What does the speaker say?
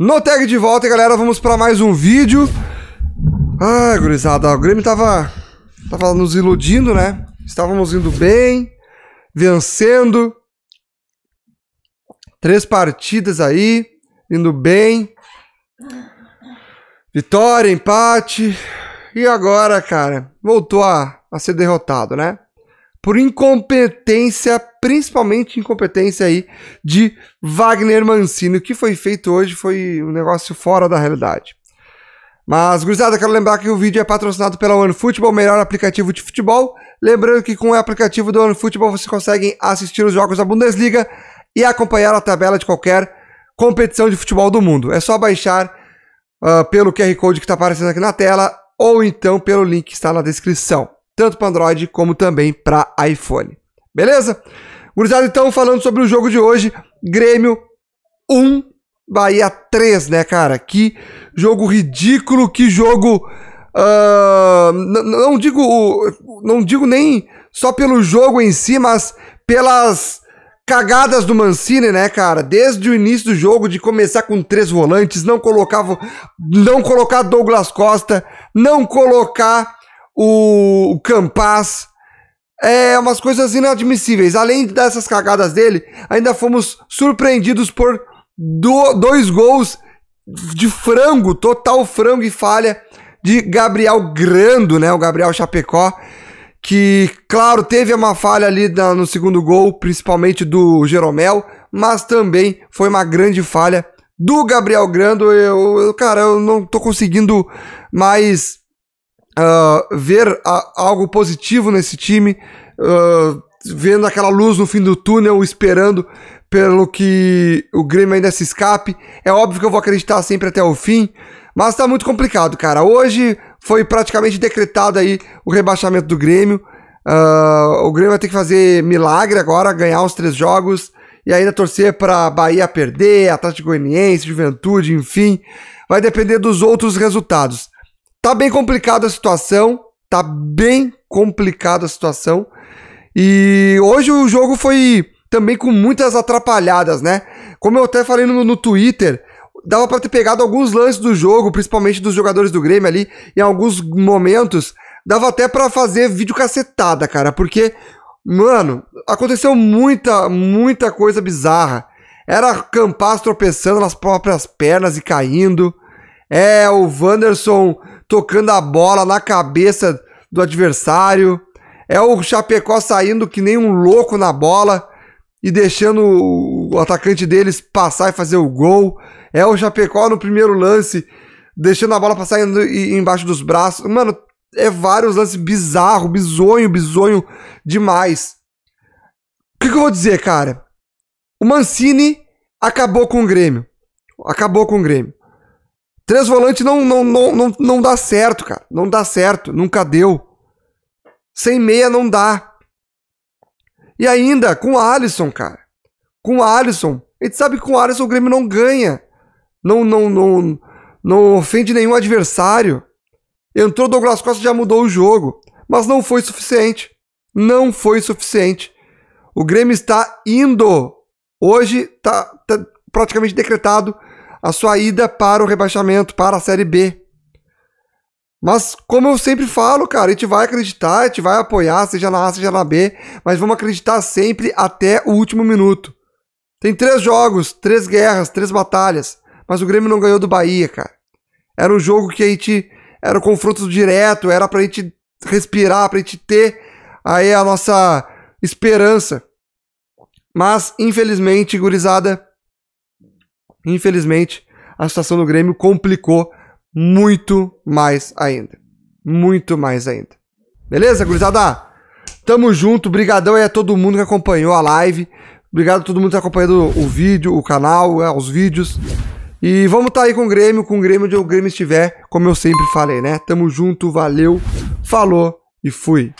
No tag de volta, galera, vamos para mais um vídeo. Ah, gurizada, o Grêmio tava, tava nos iludindo, né? Estávamos indo bem, vencendo. Três partidas aí, indo bem. Vitória, empate. E agora, cara, voltou a, a ser derrotado, né? por incompetência, principalmente incompetência aí de Wagner Mancini. O que foi feito hoje foi um negócio fora da realidade. Mas, gurizada, quero lembrar que o vídeo é patrocinado pela OneFootball, melhor aplicativo de futebol. Lembrando que com o aplicativo do OneFootball você consegue assistir os jogos da Bundesliga e acompanhar a tabela de qualquer competição de futebol do mundo. É só baixar uh, pelo QR Code que está aparecendo aqui na tela ou então pelo link que está na descrição tanto para Android como também para iPhone. Beleza? Gurizada, então, falando sobre o jogo de hoje, Grêmio 1, Bahia 3, né, cara? Que jogo ridículo, que jogo... Uh, não digo não digo nem só pelo jogo em si, mas pelas cagadas do Mancini, né, cara? Desde o início do jogo, de começar com três volantes, não colocava, não colocar Douglas Costa, não colocar o, o Campas. É umas coisas inadmissíveis. Além dessas cagadas dele, ainda fomos surpreendidos por do, dois gols de frango, total frango e falha de Gabriel Grando, né? O Gabriel Chapecó, que, claro, teve uma falha ali na, no segundo gol, principalmente do Jeromel, mas também foi uma grande falha do Gabriel Grando. Eu, eu cara, eu não tô conseguindo mais ah, ver a, algo positivo nesse time, uh, vendo aquela luz no fim do túnel, esperando pelo que o Grêmio ainda se escape. É óbvio que eu vou acreditar sempre até o fim, mas tá muito complicado, cara. Hoje foi praticamente decretado aí o rebaixamento do Grêmio. Uh, o Grêmio vai ter que fazer milagre agora, ganhar os três jogos e ainda torcer para Bahia perder, Atlético Goianiense, Juventude, enfim, vai depender dos outros resultados. Tá bem complicada a situação. Tá bem complicada a situação. E hoje o jogo foi também com muitas atrapalhadas, né? Como eu até falei no, no Twitter, dava para ter pegado alguns lances do jogo, principalmente dos jogadores do Grêmio ali, em alguns momentos, dava até para fazer vídeo cacetada, cara, porque mano, aconteceu muita, muita coisa bizarra. Era Campas tropeçando nas próprias pernas e caindo. É o Wanderson tocando a bola na cabeça do adversário. É o Chapecó saindo que nem um louco na bola e deixando o atacante deles passar e fazer o gol. É o Chapecó no primeiro lance, deixando a bola passar embaixo dos braços. Mano, é vários lances bizarro, bizonho, bizonho demais. O que, que eu vou dizer, cara? O Mancini acabou com o Grêmio. Acabou com o Grêmio. Três volantes não, não, não, não, não dá certo, cara. Não dá certo. Nunca deu. Sem meia não dá. E ainda com o Alisson, cara. Com o Alisson. A gente sabe que com o Alisson o Grêmio não ganha. Não, não, não, não ofende nenhum adversário. Entrou Douglas Costa já mudou o jogo. Mas não foi suficiente. Não foi suficiente. O Grêmio está indo. Hoje está tá praticamente decretado a sua ida para o rebaixamento, para a Série B. Mas, como eu sempre falo, cara, a gente vai acreditar, a gente vai apoiar, seja na A, seja na B, mas vamos acreditar sempre até o último minuto. Tem três jogos, três guerras, três batalhas, mas o Grêmio não ganhou do Bahia, cara. Era um jogo que a gente. Era um confronto direto, era pra gente respirar, pra gente ter aí a nossa esperança. Mas, infelizmente, gurizada, Infelizmente, a situação do Grêmio complicou muito mais ainda. Muito mais ainda. Beleza, gurizada? Tamo junto. Brigadão aí a todo mundo que acompanhou a live. Obrigado a todo mundo que tá acompanhando o vídeo, o canal, é, os vídeos. E vamos tá aí com o Grêmio, com o Grêmio onde o Grêmio estiver, como eu sempre falei, né? Tamo junto, valeu, falou e fui.